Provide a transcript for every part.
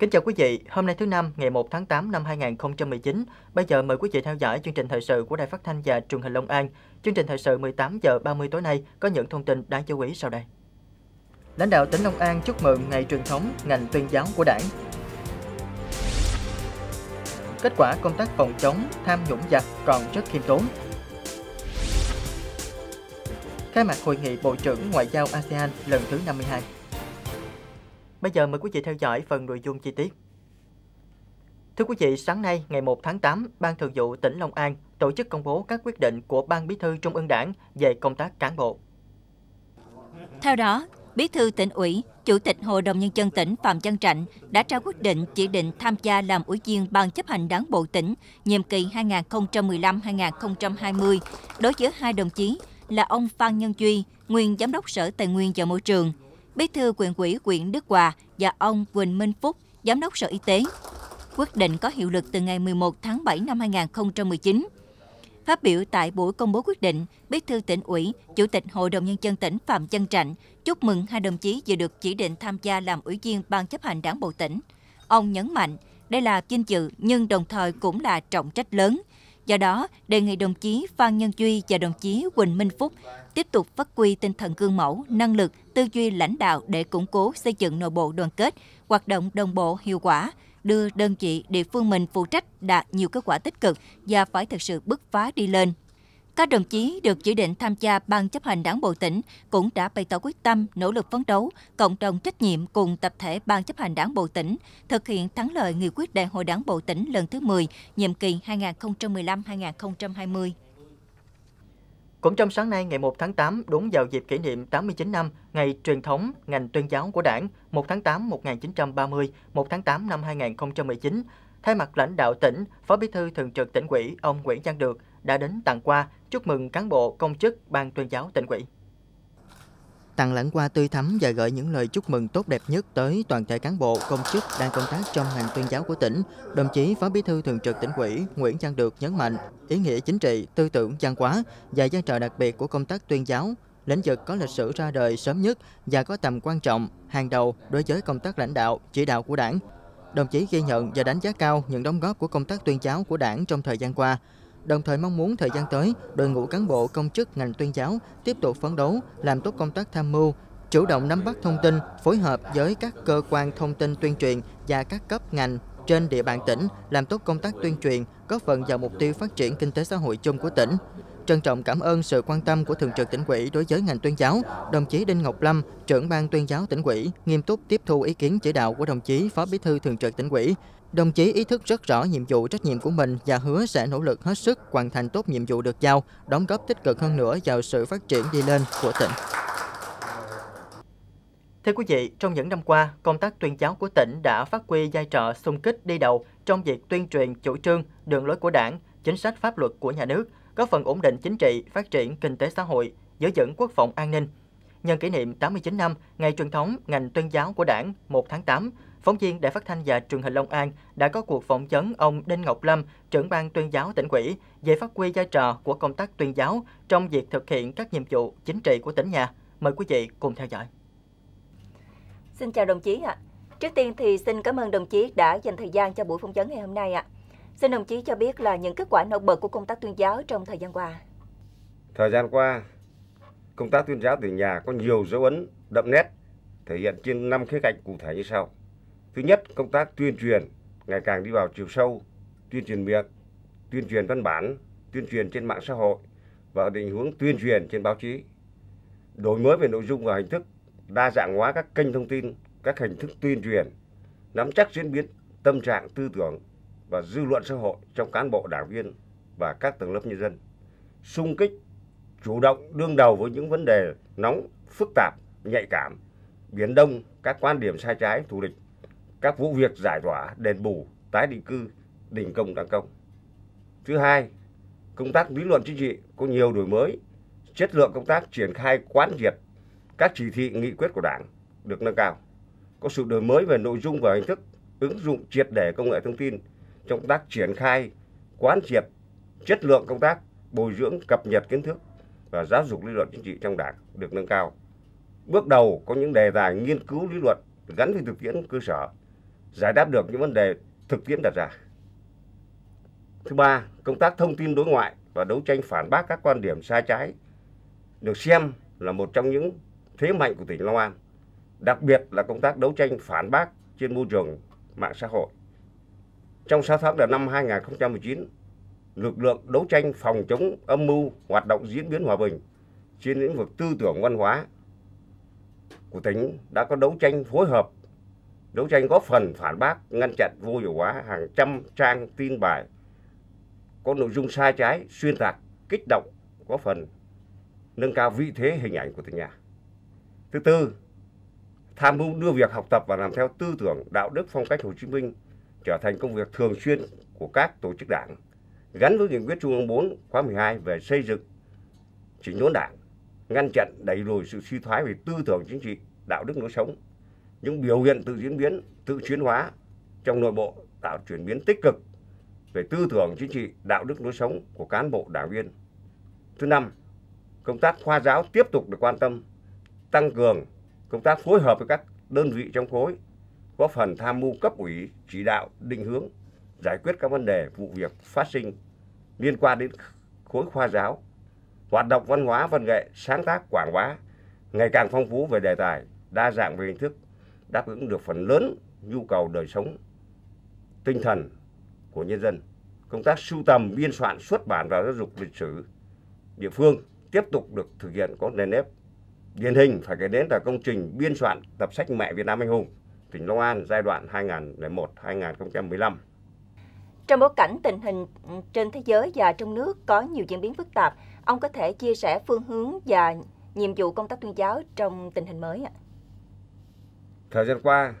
Kính chào quý vị, hôm nay thứ năm ngày 1 tháng 8 năm 2019. Bây giờ mời quý vị theo dõi chương trình thời sự của Đài Phát thanh và Truyền hình Long An. Chương trình thời sự 18 giờ 30 tối nay có những thông tin đáng chú ý sau đây. Lãnh đạo tỉnh Long An chúc mừng ngày truyền thống ngành tuyên giáo của Đảng. Kết quả công tác phòng chống tham nhũng giặc còn rất khiêm tốn. Khai mạc hội nghị Bộ trưởng Ngoại giao ASEAN lần thứ 52. Bây giờ mời quý vị theo dõi phần nội dung chi tiết. Thưa quý vị, sáng nay ngày 1 tháng 8, Ban Thường vụ tỉnh Long An tổ chức công bố các quyết định của Ban Bí thư Trung ương Đảng về công tác cán bộ. Theo đó, Bí thư tỉnh ủy, Chủ tịch Hội đồng Nhân dân tỉnh Phạm Văn Trạnh đã trao quyết định chỉ định tham gia làm ủy viên Ban chấp hành đảng bộ tỉnh nhiệm kỳ 2015-2020 đối với hai đồng chí là ông Phan Nhân Duy, nguyên Giám đốc Sở Tài nguyên và Môi trường – Bí thư quyền quỹ huyện Đức Hòa và ông Quỳnh Minh Phúc, Giám đốc Sở Y tế. Quyết định có hiệu lực từ ngày 11 tháng 7 năm 2019. Phát biểu tại buổi công bố quyết định, Bí thư tỉnh ủy, Chủ tịch Hội đồng Nhân dân tỉnh Phạm Chân Trạnh chúc mừng hai đồng chí vừa được chỉ định tham gia làm ủy viên Ban chấp hành Đảng Bộ tỉnh. Ông nhấn mạnh, đây là vinh dự nhưng đồng thời cũng là trọng trách lớn Do đó, đề nghị đồng chí Phan Nhân Duy và đồng chí Quỳnh Minh Phúc tiếp tục phát huy tinh thần gương mẫu, năng lực, tư duy lãnh đạo để củng cố xây dựng nội bộ đoàn kết, hoạt động đồng bộ hiệu quả, đưa đơn vị địa phương mình phụ trách đạt nhiều kết quả tích cực và phải thực sự bứt phá đi lên các đồng chí được chỉ định tham gia Ban chấp hành Đảng Bộ tỉnh cũng đã bày tỏ quyết tâm, nỗ lực phấn đấu, cộng đồng trách nhiệm cùng tập thể Ban chấp hành Đảng Bộ tỉnh thực hiện thắng lợi nghị quyết Đại hội Đảng Bộ tỉnh lần thứ 10, nhiệm kỳ 2015-2020. Cũng trong sáng nay ngày 1 tháng 8, đúng vào dịp kỷ niệm 89 năm ngày truyền thống ngành tuyên giáo của Đảng 1 tháng 8 1930, 1 tháng 8 năm 2019, thay mặt lãnh đạo tỉnh, Phó Bí thư Thường trực tỉnh ủy ông Nguyễn Văn Được đã đến tặng quà chúc mừng cán bộ công chức Ban tuyên giáo tỉnh ủy. Tặng lãng hoa tươi thắm và gửi những lời chúc mừng tốt đẹp nhất tới toàn thể cán bộ, công chức đang công tác trong ngành tuyên giáo của tỉnh. Đồng chí Phó Bí thư Thường trực tỉnh ủy Nguyễn Văn Được nhấn mạnh ý nghĩa chính trị, tư tưởng văn hóa và vai trò đặc biệt của công tác tuyên giáo lĩnh vực có lịch sử ra đời sớm nhất và có tầm quan trọng hàng đầu đối với công tác lãnh đạo, chỉ đạo của Đảng. Đồng chí ghi nhận và đánh giá cao những đóng góp của công tác tuyên giáo của Đảng trong thời gian qua, đồng thời mong muốn thời gian tới, đội ngũ cán bộ công chức ngành tuyên giáo tiếp tục phấn đấu, làm tốt công tác tham mưu, chủ động nắm bắt thông tin, phối hợp với các cơ quan thông tin tuyên truyền và các cấp ngành trên địa bàn tỉnh, làm tốt công tác tuyên truyền, góp phần vào mục tiêu phát triển kinh tế xã hội chung của tỉnh. Trân trọng cảm ơn sự quan tâm của Thường trực tỉnh ủy đối với ngành tuyên giáo, đồng chí Đinh Ngọc Lâm, trưởng ban tuyên giáo tỉnh ủy, nghiêm túc tiếp thu ý kiến chỉ đạo của đồng chí Phó Bí thư Thường trực tỉnh ủy. Đồng chí ý thức rất rõ nhiệm vụ trách nhiệm của mình và hứa sẽ nỗ lực hết sức hoàn thành tốt nhiệm vụ được giao, đóng góp tích cực hơn nữa vào sự phát triển đi lên của tỉnh. Thưa quý vị, trong những năm qua, công tác tuyên giáo của tỉnh đã phát huy vai trò xung kích đi đầu trong việc tuyên truyền chủ trương, đường lối của đảng, chính sách pháp luật của nhà nước – góp phần ổn định chính trị, phát triển kinh tế xã hội, giữ vững quốc phòng an ninh. Nhân kỷ niệm 89 năm ngày truyền thống ngành tuyên giáo của Đảng 1 tháng 8, phóng viên Đài Phát thanh và Truyền hình Long An đã có cuộc phỏng vấn ông Đinh Ngọc Lâm, trưởng ban tuyên giáo tỉnh ủy về phát huy vai trò của công tác tuyên giáo trong việc thực hiện các nhiệm vụ chính trị của tỉnh nhà. Mời quý vị cùng theo dõi. Xin chào đồng chí ạ. Trước tiên thì xin cảm ơn đồng chí đã dành thời gian cho buổi phỏng vấn ngày hôm nay ạ. À. Xin đồng chí cho biết là những kết quả nổi bật của công tác tuyên giáo trong thời gian qua. Thời gian qua, công tác tuyên giáo từ nhà có nhiều dấu ấn đậm nét thể hiện trên 5 khía cạnh cụ thể như sau. Thứ nhất, công tác tuyên truyền ngày càng đi vào chiều sâu, tuyên truyền miệng, tuyên truyền văn bản, tuyên truyền trên mạng xã hội và định hướng tuyên truyền trên báo chí. Đổi mới về nội dung và hình thức, đa dạng hóa các kênh thông tin, các hình thức tuyên truyền, nắm chắc diễn biến tâm trạng tư tưởng và dư luận xã hội trong cán bộ đảng viên và các tầng lớp nhân dân. sung kích, chủ động đương đầu với những vấn đề nóng, phức tạp, nhạy cảm, biển đông, các quan điểm sai trái, thù địch, các vụ việc giải tỏa, đền bù, tái định cư, đình công tăng công. Thứ hai, công tác lý luận chính trị có nhiều đổi mới, chất lượng công tác triển khai quán triệt các chỉ thị nghị quyết của Đảng được nâng cao. Có sự đổi mới về nội dung và hình thức, ứng dụng triệt để công nghệ thông tin trong công tác triển khai, quán triệt chất lượng công tác, bồi dưỡng cập nhật kiến thức và giáo dục lý luận chính trị trong Đảng được nâng cao. Bước đầu có những đề tài nghiên cứu lý luận gắn với thực tiễn cơ sở, giải đáp được những vấn đề thực tiễn đặt ra. Thứ ba, công tác thông tin đối ngoại và đấu tranh phản bác các quan điểm sai trái được xem là một trong những thế mạnh của tỉnh Long An, đặc biệt là công tác đấu tranh phản bác trên môi trường mạng xã hội. Trong 6 tháng đầu năm 2019, lực lượng đấu tranh phòng chống âm mưu hoạt động diễn biến hòa bình trên lĩnh vực tư tưởng văn hóa của tỉnh đã có đấu tranh phối hợp, đấu tranh góp phần phản bác, ngăn chặn vô hiệu hóa hàng trăm trang tin bài có nội dung sai trái, xuyên tạc, kích động, góp phần nâng cao vị thế hình ảnh của tỉnh nhà. Thứ tư, tham mưu đưa việc học tập và làm theo tư tưởng đạo đức phong cách Hồ Chí Minh trở thành công việc thường xuyên của các tổ chức đảng, gắn với nghị quyết Trung ương 4 khóa 12 về xây dựng chỉnh đốn đảng, ngăn chặn đẩy lùi sự suy thoái về tư tưởng chính trị, đạo đức lối sống, những biểu hiện tự diễn biến, tự chuyển hóa trong nội bộ tạo chuyển biến tích cực về tư tưởng chính trị, đạo đức lối sống của cán bộ đảng viên. Thứ năm, công tác khoa giáo tiếp tục được quan tâm, tăng cường công tác phối hợp với các đơn vị trong khối góp phần tham mưu cấp ủy chỉ đạo định hướng giải quyết các vấn đề vụ việc phát sinh liên quan đến khối khoa giáo hoạt động văn hóa văn nghệ sáng tác quảng bá ngày càng phong phú về đề tài đa dạng về hình thức đáp ứng được phần lớn nhu cầu đời sống tinh thần của nhân dân công tác sưu tầm biên soạn xuất bản và giáo dục lịch sử địa phương tiếp tục được thực hiện có nền nếp điển hình phải kể đến là công trình biên soạn tập sách mẹ Việt Nam anh hùng tỉnh Long An giai đoạn 2001-2015. Trong bối cảnh tình hình trên thế giới và trong nước có nhiều diễn biến phức tạp, ông có thể chia sẻ phương hướng và nhiệm vụ công tác tuyên giáo trong tình hình mới ạ? Thời gian qua,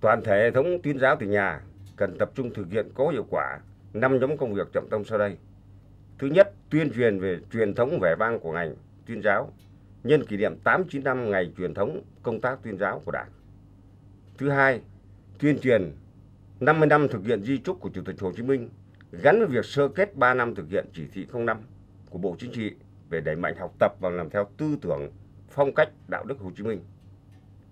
toàn thể hệ thống tuyên giáo tỉnh nhà cần tập trung thực hiện có hiệu quả năm nhóm công việc trọng tâm sau đây. Thứ nhất, tuyên truyền về truyền thống vẻ vang của ngành tuyên giáo nhân kỷ niệm 89 năm ngày truyền thống công tác tuyên giáo của Đảng. Thứ hai, tuyên truyền 50 năm thực hiện di trúc của Chủ tịch Hồ Chí Minh gắn với việc sơ kết 3 năm thực hiện chỉ thị 05 của Bộ Chính trị về đẩy mạnh học tập và làm theo tư tưởng phong cách đạo đức Hồ Chí Minh.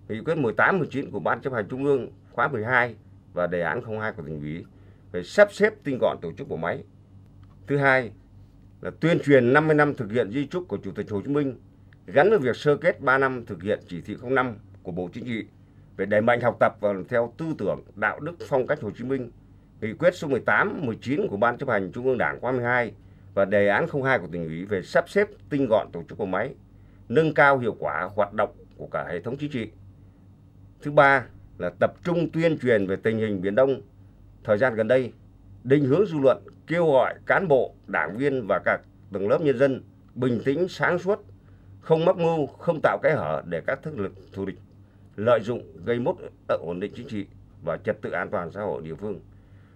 Nghị quyết 18 19 của Ban chấp hành Trung ương khóa 12 và đề án 02 của tỉnh ủy về sắp xếp tinh gọn tổ chức bộ máy. Thứ hai là tuyên truyền 50 năm thực hiện di trúc của Chủ tịch Hồ Chí Minh gắn với việc sơ kết 3 năm thực hiện chỉ thị 05 của Bộ Chính trị về đẩy mạnh học tập và theo tư tưởng đạo đức phong cách Hồ Chí Minh nghị quyết số 18 19 của Ban chấp hành Trung ương Đảng khóa 12 và đề án 02 của tỉnh ủy về sắp xếp tinh gọn tổ chức bộ máy nâng cao hiệu quả hoạt động của cả hệ thống chính trị thứ ba là tập trung tuyên truyền về tình hình biển đông thời gian gần đây định hướng dư luận kêu gọi cán bộ đảng viên và các tầng lớp nhân dân bình tĩnh sáng suốt không mắc mưu không tạo cái hở để các thức lực thù địch lợi dụng gây mất ổn định chính trị và trật tự an toàn xã hội địa phương.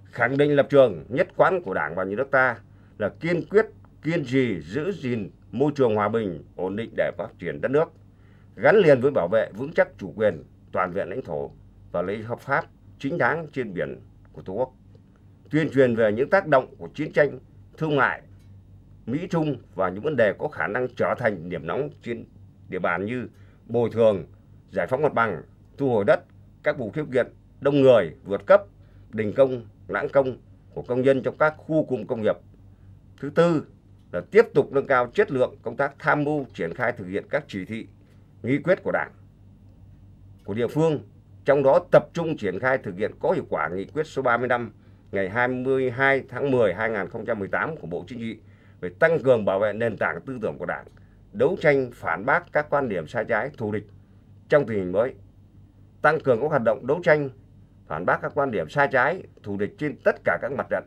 Khẳng định lập trường nhất quán của Đảng và nhà nước ta là kiên quyết, kiên trì giữ gìn môi trường hòa bình, ổn định để phát triển đất nước, gắn liền với bảo vệ vững chắc chủ quyền toàn vẹn lãnh thổ và lấy hợp pháp chính đáng trên biển của Tổ quốc. Tuyên truyền về những tác động của chiến tranh, thương mại, Mỹ Trung và những vấn đề có khả năng trở thành điểm nóng trên địa bàn như bồi thường, giải phóng mặt bằng, thu hồi đất, các vụ khiếu kiện đông người, vượt cấp, đình công, lãng công của công nhân trong các khu cụm công nghiệp. Thứ tư là tiếp tục nâng cao chất lượng công tác tham mưu triển khai thực hiện các chỉ thị, nghị quyết của Đảng, của địa phương, trong đó tập trung triển khai thực hiện có hiệu quả nghị quyết số 35 ngày 22 tháng 10 2018 của Bộ Chính trị về tăng cường bảo vệ nền tảng tư tưởng của Đảng, đấu tranh phản bác các quan điểm sai trái thù địch trong tình hình mới, tăng cường các hoạt động đấu tranh, phản bác các quan điểm sai trái, thù địch trên tất cả các mặt trận,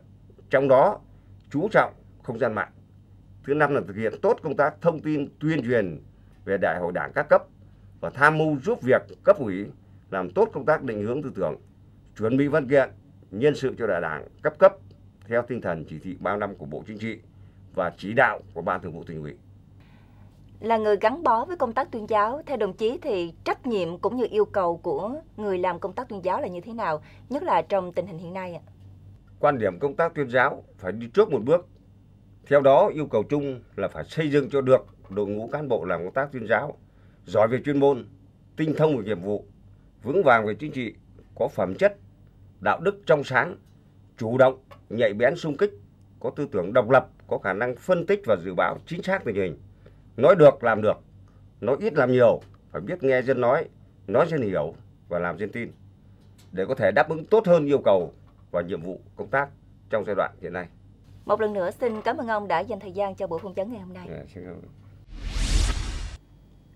trong đó chú trọng không gian mạng. Thứ năm là thực hiện tốt công tác thông tin tuyên truyền về đại hội đảng các cấp và tham mưu giúp việc cấp ủy làm tốt công tác định hướng tư tưởng, chuẩn bị văn kiện, nhân sự cho đại đảng cấp cấp theo tinh thần chỉ thị năm của Bộ Chính trị và chỉ đạo của Ban Thường vụ Tỉnh ủy là người gắn bó với công tác tuyên giáo theo đồng chí thì trách nhiệm cũng như yêu cầu của người làm công tác tuyên giáo là như thế nào nhất là trong tình hình hiện nay ạ quan điểm công tác tuyên giáo phải đi trước một bước theo đó yêu cầu chung là phải xây dựng cho được đội ngũ cán bộ làm công tác tuyên giáo giỏi về chuyên môn tinh thông về nhiệm vụ vững vàng về chính trị có phẩm chất đạo đức trong sáng chủ động nhạy bén sung kích có tư tưởng độc lập có khả năng phân tích và dự báo chính xác tình hình Nói được làm được, nói ít làm nhiều, phải biết nghe dân nói, nói dân hiểu và làm dân tin để có thể đáp ứng tốt hơn yêu cầu và nhiệm vụ công tác trong giai đoạn hiện nay. Một lần nữa xin cảm ơn ông đã dành thời gian cho buổi phỏng vấn ngày hôm nay. Yeah, dạ,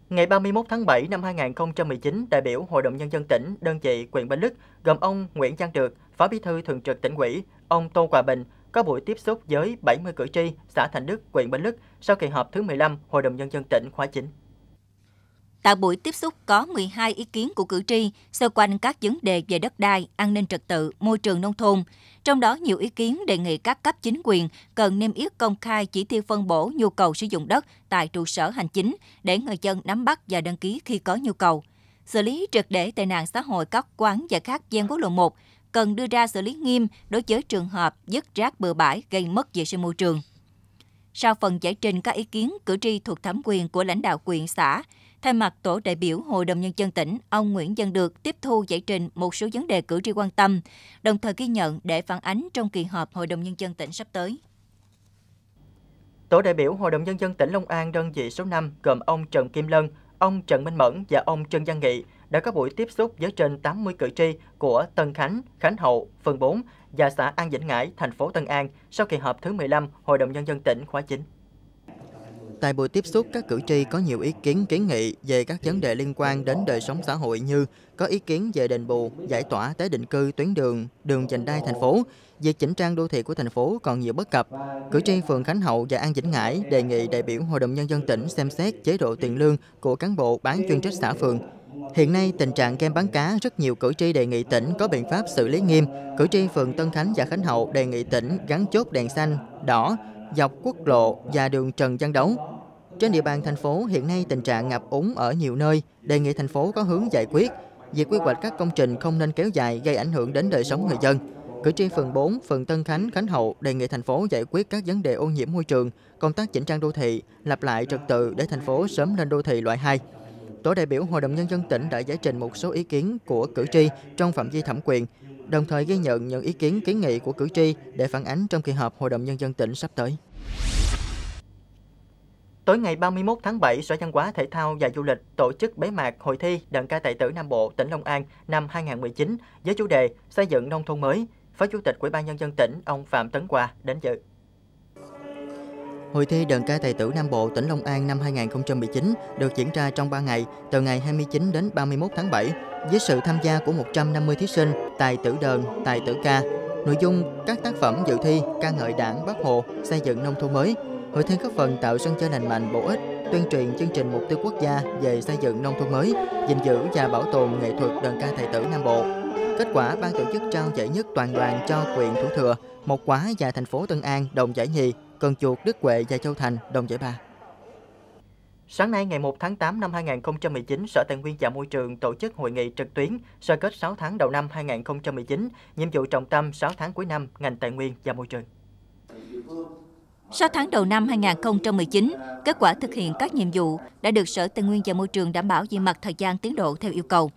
Ngày 31 tháng 7 năm 2019, đại biểu Hội đồng Nhân dân tỉnh, đơn vị quyền Bến Lức gồm ông Nguyễn Giang Trượt, Phó Bí thư Thường trực tỉnh ủy, ông Tô Hòa Bình, có buổi tiếp xúc với 70 cử tri xã Thành Đức, huyện Bến Lức sau kỳ họp thứ 15 Hội đồng Nhân dân tỉnh khóa 9. Tại buổi tiếp xúc có 12 ý kiến của cử tri xoay quanh các vấn đề về đất đai, an ninh trật tự, môi trường nông thôn. Trong đó nhiều ý kiến đề nghị các cấp chính quyền cần niêm yết công khai chỉ tiêu phân bổ nhu cầu sử dụng đất tại trụ sở hành chính để người dân nắm bắt và đăng ký khi có nhu cầu. Xử lý triệt để tệ nạn xã hội các quán và các gian quốc lộ 1, cần đưa ra xử lý nghiêm đối với trường hợp dứt rác bừa bãi gây mất vệ sinh môi trường. Sau phần giải trình các ý kiến cử tri thuộc thẩm quyền của lãnh đạo quyền xã, thay mặt tổ đại biểu Hội đồng Nhân dân tỉnh, ông Nguyễn Dân Được tiếp thu giải trình một số vấn đề cử tri quan tâm, đồng thời ghi nhận để phản ánh trong kỳ họp Hội đồng Nhân dân tỉnh sắp tới. Tổ đại biểu Hội đồng Nhân dân tỉnh Long An đơn vị số 5 gồm ông Trần Kim Lân, ông Trần Minh Mẫn và ông Trần Văn Nghị – đã có buổi tiếp xúc với trên 80 cử tri của Tân Khánh, Khánh Hậu, phường 4 và xã An Vĩnh Ngãi, thành phố Tân An sau kỳ họp thứ 15 Hội đồng Nhân dân tỉnh khóa 9. Tại buổi tiếp xúc, các cử tri có nhiều ý kiến kiến nghị về các vấn đề liên quan đến đời sống xã hội như có ý kiến về đền bù, giải tỏa tái định cư tuyến đường, đường Dành đai thành phố, việc chỉnh trang đô thị của thành phố còn nhiều bất cập. Cử tri phường Khánh Hậu và An Vĩnh Ngãi đề nghị đại biểu Hội đồng Nhân dân tỉnh xem xét chế độ tiền lương của cán bộ bán chuyên trách xã phường, Hiện nay, tình trạng kem bắn cá rất nhiều cử tri đề nghị tỉnh có biện pháp xử lý nghiêm. Cử tri phường Tân Khánh và Khánh Hậu đề nghị tỉnh gắn chốt đèn xanh, đỏ dọc quốc lộ và đường Trần Văn Đấu. Trên địa bàn thành phố hiện nay tình trạng ngập úng ở nhiều nơi, đề nghị thành phố có hướng giải quyết. Việc quy hoạch các công trình không nên kéo dài gây ảnh hưởng đến đời sống người dân. Cử tri phường 4, phường Tân Khánh, Khánh Hậu đề nghị thành phố giải quyết các vấn đề ô nhiễm môi trường, công tác chỉnh trang đô thị, lập lại trật tự để thành phố sớm lên đô thị loại 2 tổ đại biểu Hội đồng Nhân dân tỉnh đã giải trình một số ý kiến của cử tri trong phạm vi thẩm quyền, đồng thời ghi nhận những ý kiến kiến nghị của cử tri để phản ánh trong kỳ họp Hội đồng Nhân dân tỉnh sắp tới. Tối ngày 31 tháng 7, Sở Văn hóa Thể thao và Du lịch tổ chức bế mạc hội thi đợt ca tài tử Nam Bộ tỉnh Long An năm 2019 với chủ đề Xây dựng nông thôn mới. Phó Chủ tịch Ủy ban nhân dân tỉnh ông Phạm Tấn Hòa đến dự. Hội thi đờn ca tài tử Nam Bộ tỉnh Long An năm 2019 được diễn ra trong 3 ngày, từ ngày 29 đến 31 tháng 7, với sự tham gia của 150 thí sinh, tài tử đờn, tài tử ca. Nội dung các tác phẩm dự thi ca ngợi đảng, bác hồ, xây dựng nông thôn mới. Hội thi góp phần tạo sân chơi lành mạnh, bổ ích, tuyên truyền chương trình mục tiêu quốc gia về xây dựng nông thôn mới, gìn giữ và bảo tồn nghệ thuật đờn ca tài tử Nam Bộ. Kết quả, ban tổ chức trao giải nhất toàn đoàn cho huyện Thủ Thừa, một Quá và thành phố Tân An đồng giải nhì Cần Chuột, Đức Huệ và Châu Thành, đồng giải ba. Sáng nay ngày 1 tháng 8 năm 2019, Sở Tài nguyên và Môi trường tổ chức hội nghị trực tuyến sơ kết 6 tháng đầu năm 2019, nhiệm vụ trọng tâm 6 tháng cuối năm ngành Tài nguyên và Môi trường. 6 tháng đầu năm 2019, kết quả thực hiện các nhiệm vụ đã được Sở Tài nguyên và Môi trường đảm bảo về mặt thời gian tiến độ theo yêu cầu.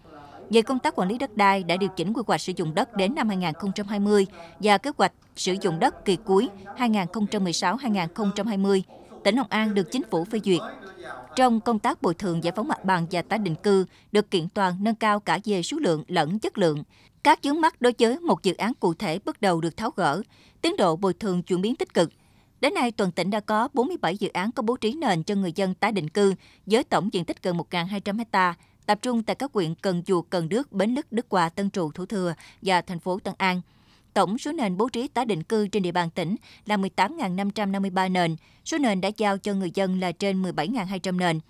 Về công tác quản lý đất đai đã điều chỉnh quy hoạch sử dụng đất đến năm 2020 và kế hoạch sử dụng đất kỳ cuối 2016-2020, tỉnh Long An được chính phủ phê duyệt. Trong công tác bồi thường giải phóng mặt bằng và tái định cư được kiện toàn nâng cao cả về số lượng lẫn chất lượng. Các vướng mắt đối với một dự án cụ thể bước đầu được tháo gỡ, tiến độ bồi thường chuyển biến tích cực. Đến nay, toàn tỉnh đã có 47 dự án có bố trí nền cho người dân tái định cư với tổng diện tích gần 1.200 hectare, tập trung tại các huyện Cần Duộc, Cần Đức, Bến Lức, Đức Hòa, Tân Trụ, Thủ Thừa và thành phố Tân An. Tổng số nền bố trí tái định cư trên địa bàn tỉnh là 18.553 nền, số nền đã giao cho người dân là trên 17.200 nền.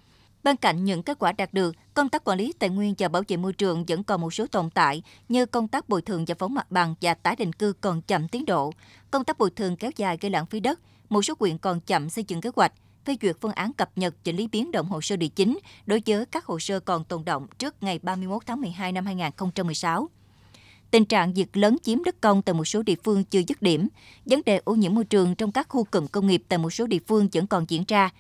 Bên cạnh những kết quả đạt được, công tác quản lý tài nguyên và bảo vệ môi trường vẫn còn một số tồn tại như công tác bồi thường giải phóng mặt bằng và tái định cư còn chậm tiến độ, công tác bồi thường kéo dài gây lãng phí đất, một số quyện còn chậm xây dựng kế hoạch, phê duyệt phương án cập nhật chỉnh lý biến động hồ sơ địa chính đối với các hồ sơ còn tồn động trước ngày 31 tháng 12 năm 2016 tình trạng việc lớn chiếm đất công tại một số địa phương chưa dứt điểm, vấn đề ô nhiễm môi trường trong các khu cụm công nghiệp tại một số địa phương vẫn còn diễn ra,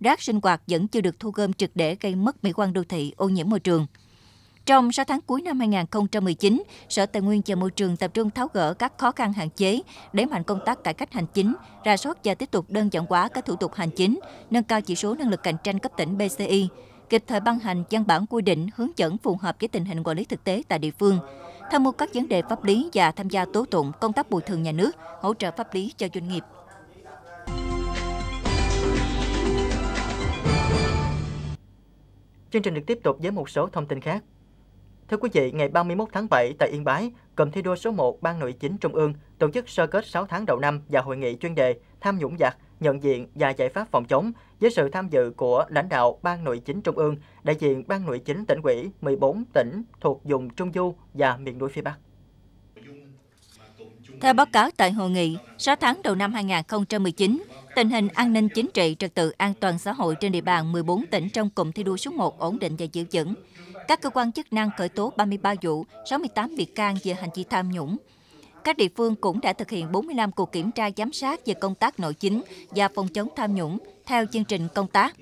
rác sinh hoạt vẫn chưa được thu gom trực để gây mất mỹ quan đô thị, ô nhiễm môi trường. Trong 6 tháng cuối năm 2019, Sở Tài nguyên và Môi trường tập trung tháo gỡ các khó khăn hạn chế, đẩy mạnh công tác cải cách hành chính, ra soát và tiếp tục đơn giản hóa các thủ tục hành chính, nâng cao chỉ số năng lực cạnh tranh cấp tỉnh BCI, kịp thời ban hành văn bản quy định hướng dẫn phù hợp với tình hình quản lý thực tế tại địa phương, tham mưu các vấn đề pháp lý và tham gia tố tụng công tác bồi thường nhà nước, hỗ trợ pháp lý cho doanh nghiệp. Chương trình được tiếp tục với một số thông tin khác. Thưa quý vị, ngày 31 tháng 7 tại Yên Bái, Cụm thi đua số 1 Ban Nội chính Trung ương tổ chức sơ kết 6 tháng đầu năm và hội nghị chuyên đề tham nhũng giặc, nhận diện và giải pháp phòng chống với sự tham dự của lãnh đạo Ban Nội chính Trung ương, đại diện Ban Nội chính tỉnh ủy 14 tỉnh thuộc vùng Trung du và miền núi phía Bắc. Theo báo cáo tại hội nghị, 6 tháng đầu năm 2019, tình hình an ninh chính trị, trật tự an toàn xã hội trên địa bàn 14 tỉnh trong cụm thi đua số 1 ổn định và giữ vững. Các cơ quan chức năng khởi tố 33 vụ, 68 bị can về hành vi tham nhũng. Các địa phương cũng đã thực hiện 45 cuộc kiểm tra giám sát về công tác nội chính và phòng chống tham nhũng theo chương trình công tác.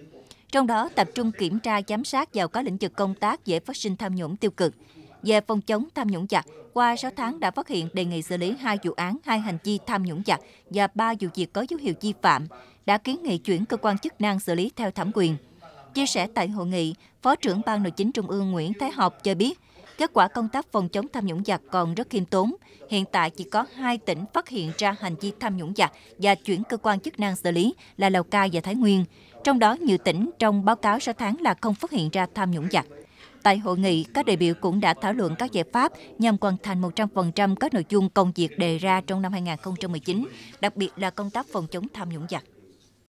Trong đó tập trung kiểm tra giám sát vào các lĩnh vực công tác dễ phát sinh tham nhũng tiêu cực. Về phòng chống tham nhũng chặt, qua 6 tháng đã phát hiện đề nghị xử lý 2 vụ án, 2 hành vi tham nhũng chặt và 3 vụ việc có dấu hiệu vi phạm, đã kiến nghị chuyển cơ quan chức năng xử lý theo thẩm quyền. Chia sẻ tại hội nghị, Phó trưởng Ban Nội chính Trung ương Nguyễn Thái Học cho biết, kết quả công tác phòng chống tham nhũng giặc còn rất khiêm tốn. Hiện tại chỉ có hai tỉnh phát hiện ra hành vi tham nhũng giặc và chuyển cơ quan chức năng xử lý là Lào Cai và Thái Nguyên. Trong đó, nhiều tỉnh trong báo cáo 6 tháng là không phát hiện ra tham nhũng giặc. Tại hội nghị, các đại biểu cũng đã thảo luận các giải pháp nhằm hoàn thành 100% các nội dung công việc đề ra trong năm 2019, đặc biệt là công tác phòng chống tham nhũng giặc.